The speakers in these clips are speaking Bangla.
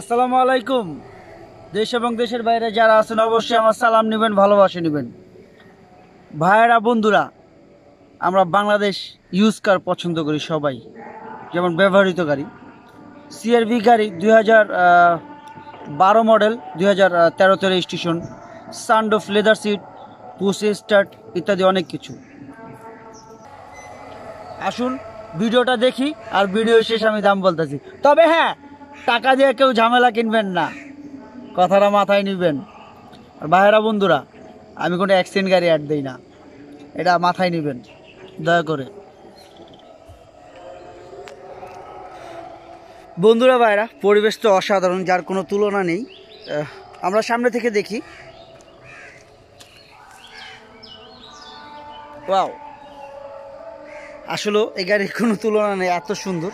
আসসালামু আলাইকুম দেশ এবং দেশের বাইরে যারা আছেন অবশ্যই আমার সালাম নেবেন ভালোবাসা নেবেন ভাইয়েরা বন্ধুরা আমরা বাংলাদেশ ইউজ কার পছন্দ করি সবাই যেমন ব্যবহৃত গাড়ি সিআরভি গাড়ি দুই হাজার বারো মডেল দুই হাজার তেরো স্টেশন সান্ড সানডোফ লেদার সিট পুশ স্টার্ট ইত্যাদি অনেক কিছু আসুন ভিডিওটা দেখি আর ভিডিও শেষ আমি দাম বলতেছি তবে হ্যাঁ টাকা দিয়ে কেউ ঝামেলা কিনবেন না কথাটা মাথায় নিবেন আর ভাইয়েরা বন্ধুরা আমি কোনো অ্যাক্সিডেন্ট গাড়ি অ্যাড দিই না এটা মাথায় নেবেন দয়া করে বন্ধুরা ভাইরা পরিবেশ তো অসাধারণ যার কোনো তুলনা নেই আমরা সামনে থেকে দেখি ওয়াও আসলে এই গাড়ির কোনো তুলনা নেই এত সুন্দর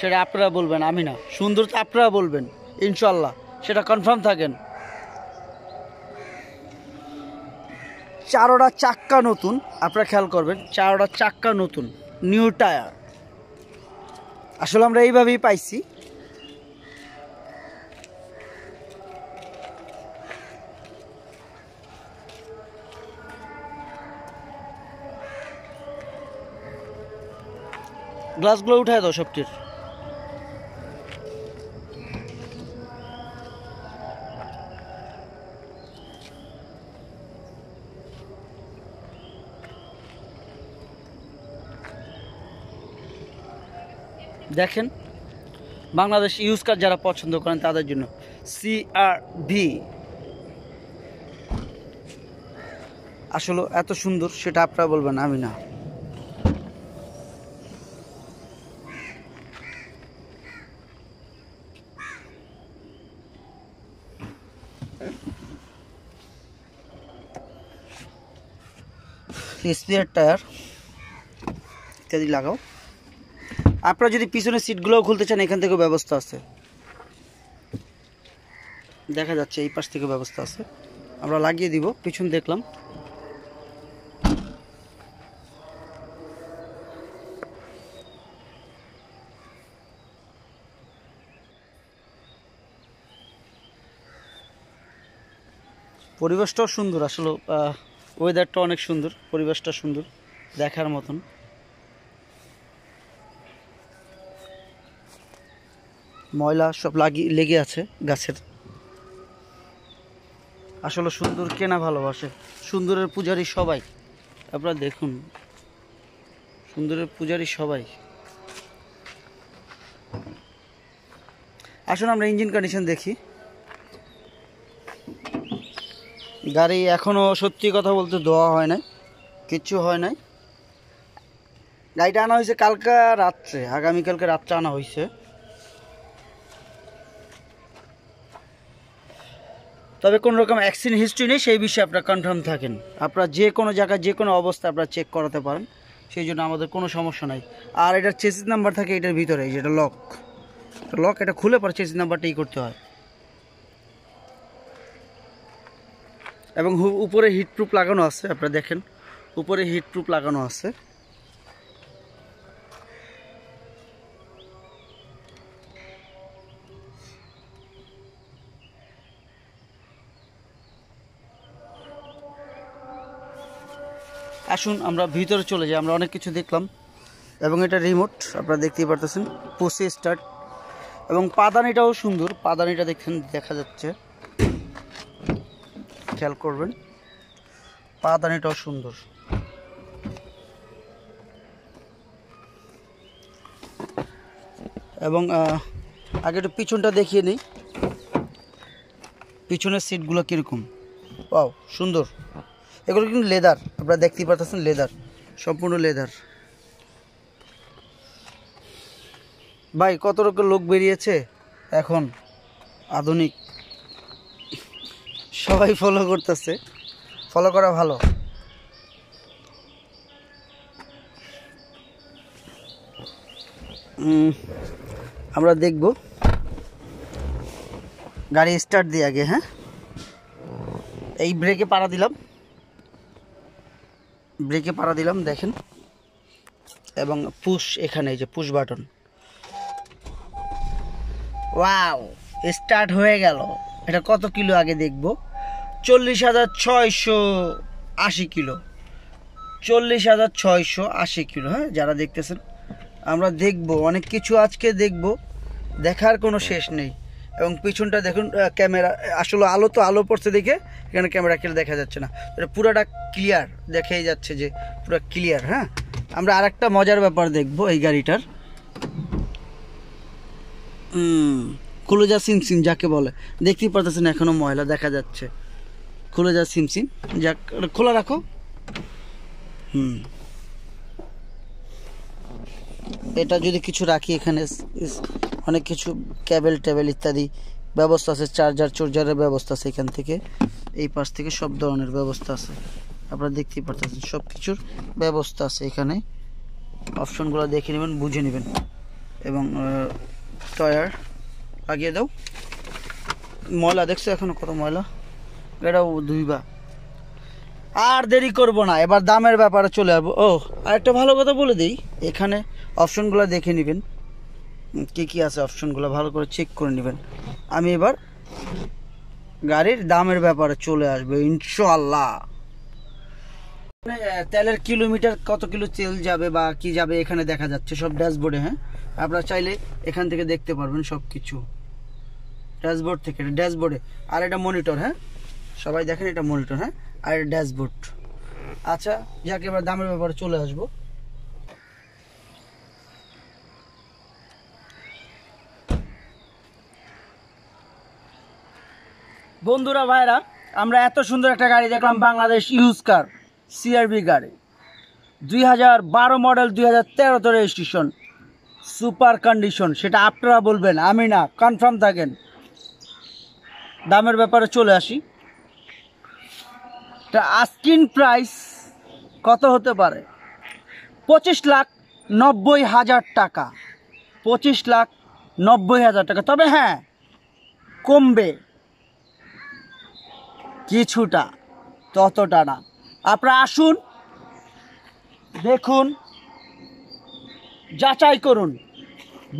সেটা আপনারা বলবেন আমি না সুন্দর তো আপনারা বলবেন ইনশাল্লাহ সেটা কনফার্ম থাকেন চারোটা চাক্কা নতুন আপনারা খেয়াল করবেন চারোটা চাক্কা নতুন নিউ টায়ার আসলে আমরা এইভাবেই পাইছি গ্লাসগুলো উঠায় দাও সবটির দেখেন বাংলাদেশ ইউজ কার যারা পছন্দ করেন তাদের জন্য সিআরভি আসলে এত সুন্দর সেটা আপনারা বলবেন আমি না স্পেয়ার টায়ার ইত্যাদি লাগাও আপনারা যদি পিছনের সিটগুলোও খুলতে চান এখান থেকেও ব্যবস্থা আছে দেখা যাচ্ছে এই পাশ থেকে ব্যবস্থা আছে আমরা লাগিয়ে দিব পিছন দেখলাম পরিবেশটাও সুন্দর আসলে ওয়েদারটা অনেক সুন্দর পরিবেশটা সুন্দর দেখার মতন ময়লা সব লাগিয়ে লেগে আছে গাছের আসলে সুন্দর কেনা ভালোবাসে সুন্দরের পূজারি সবাই আপনারা দেখুন সুন্দরের পূজারি সবাই আসুন আমরা ইঞ্জিন কন্ডিশন দেখি গাড়ি এখনও সত্যি কথা বলতে দোয়া হয় নাই কিচ্ছু হয় নাই গাড়িটা আনা হয়েছে কালকা রাত্রে আগামীকালকে রাত্রে আনা হয়েছে তবে কোনো রকম অ্যাক্সিডেন্ট হিস্ট্রি নেই সেই বিষয়ে আপনার কনফার্ম থাকেন আপনার যে কোনো জায়গায় যে কোনো অবস্থা আপনারা চেক করাতে পারেন সেই জন্য আমাদের কোনো সমস্যা নাই আর এটার চেসিস নাম্বার থাকে এটার ভিতরে যেটা লক লক এটা খুলে পরে চেসিস নাম্বারটাই করতে হয় এবং উপরে হিট প্রুফ লাগানো আছে আপনারা দেখেন উপরে হিট প্রুফ লাগানো আছে আসুন আমরা ভিতরে চলে যাই আমরা অনেক কিছু দেখলাম এবং এটা রিমোট আপনারা দেখতেই পারতেছেন পুষে স্টার্ট এবং পাদানিটাও সুন্দর পাদানিটা দেখেন দেখা যাচ্ছে খেয়াল করবেন পাদানিটাও সুন্দর এবং আগে একটু পিছনটা দেখিয়ে নিই পিছনের সিটগুলো কীরকম পাও সুন্দর এগুলো কিন্তু লেদার আপনারা দেখতেই পাচ্ছেন লেদার সম্পূর্ণ লেদার ভাই কত রকম লোক বেরিয়েছে এখন আধুনিক সবাই ফলো করতেছে ফলো করা ভালো আমরা দেখব গাড়ি স্টার্ট দিয়ে আগে হ্যাঁ এই ব্রেকে পাড়া দিলাম ব্রেকে পাড়া দিলাম দেখেন এবং পুশ এখানে যে পুশ বাটন ওয়াও স্টার্ট হয়ে গেল এটা কত কিলো আগে দেখব চল্লিশ হাজার ছয়শো আশি কিলো চল্লিশ হাজার ছয়শো আশি কিলো হ্যাঁ যারা দেখতেছেন আমরা দেখব অনেক কিছু আজকে দেখব দেখার কোনো শেষ নেই এবং পিছনটা দেখুন ক্যামেরা আসলে আলো তো আলো পড়ছে দেখে এখানে ক্যামেরা খেলে দেখা যাচ্ছে না এটা পুরাটা ক্লিয়ার দেখাই যাচ্ছে যে পুরো ক্লিয়ার হ্যাঁ আমরা আর একটা মজার ব্যাপার দেখব এই গাড়িটার খুলোজা সিমসিম যাকে বলে দেখতেই পারতেছেন এখনও ময়লা দেখা যাচ্ছে খুলোজা সিমসিম যাক খোলা রাখো হুম এটা যদি কিছু রাখি এখানে অনেক কিছু ক্যাবেল ট্যাবেল ইত্যাদি ব্যবস্থা আছে চার্জার চার্জারের ব্যবস্থা আছে এখান থেকে এই পাশ থেকে সব ধরনের ব্যবস্থা আছে আপনারা দেখতেই পারতেছেন সব কিছুর ব্যবস্থা আছে এখানে অপশনগুলো দেখে নেবেন বুঝে নেবেন এবং টয়ার লাগিয়ে দাও ময়লা দেখছো এখনো কত ময়লা এটাও ধুইবা আর দেরি করব না এবার দামের ব্যাপারে চলে যাবো ও আর একটা ভালো কথা বলে দিই এখানে অপশনগুলো দেখে নেবেন কী কী আছে অপশনগুলো ভালো করে চেক করে নেবেন আমি এবার গাড়ির দামের ব্যাপারে চলে আসবো ইনশাল্লাহ তেলের কিলোমিটার কত কিলো তেল যাবে বা কি যাবে এখানে দেখা যাচ্ছে সব ড্যাশবোর্ডে হ্যাঁ আপনারা চাইলে এখান থেকে দেখতে পারবেন সব কিছু ড্যাশবোর্ড থেকে ড্যাশবোর্ডে আর এটা মনিটর হ্যাঁ সবাই দেখেন এটা মনিটর হ্যাঁ আর এটা ড্যাশবোর্ড আচ্ছা যাকে এবার দামের ব্যাপারে চলে আসবো বন্ধুরা ভাইরা আমরা এত সুন্দর একটা গাড়ি দেখলাম বাংলাদেশ ইউজ কার সিআরবি গাড়ি দুই হাজার বারো মডেল দুই হাজার তেরোতে রেজিস্ট্রেশন সুপার কন্ডিশন সেটা আপনারা বলবেন আমি না কনফার্ম থাকেন দামের ব্যাপারে চলে আসি তা আস্কিন প্রাইস কত হতে পারে পঁচিশ লাখ নব্বই হাজার টাকা পঁচিশ লাখ নব্বই হাজার টাকা তবে হ্যাঁ কমবে কিছুটা ততটা না আপনারা আসুন দেখুন যাচাই করুন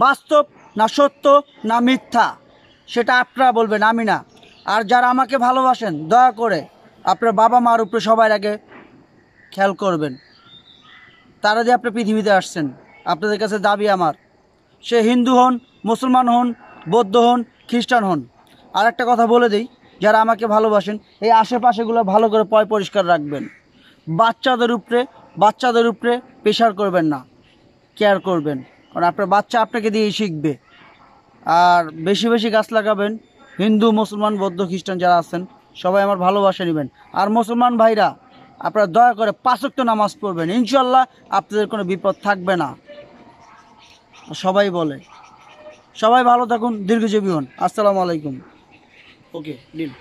বাস্তব না সত্য না মিথ্যা সেটা আপনারা বলবেন আমি না আর যারা আমাকে ভালোবাসেন দয়া করে আপনার বাবা মার উপরে সবাই আগে খেয়াল করবেন তারা যে আপনার পৃথিবীতে আসছেন আপনাদের কাছে দাবি আমার সে হিন্দু হন মুসলমান হন বৌদ্ধ হন খ্রিস্টান হন আর একটা কথা বলে দিই যারা আমাকে ভালোবাসেন এই আশেপাশেগুলো ভালো করে পয় পরিষ্কার রাখবেন বাচ্চাদের উপরে বাচ্চাদের উপরে প্রেশার করবেন না কেয়ার করবেন কারণ আপনার বাচ্চা আপনাকে দিয়েই শিখবে আর বেশি বেশি গাছ লাগাবেন হিন্দু মুসলমান বৌদ্ধ খ্রিস্টান যারা আছেন সবাই আমার ভালোবাসা নেবেন আর মুসলমান ভাইরা আপনারা দয়া করে পাঁচক্ত নামাজ পড়বেন ইনশাল্লাহ আপনাদের কোনো বিপদ থাকবে না সবাই বলে সবাই ভালো থাকুন দীর্ঘজীবী হন আসসালামু আলাইকুম ओके डील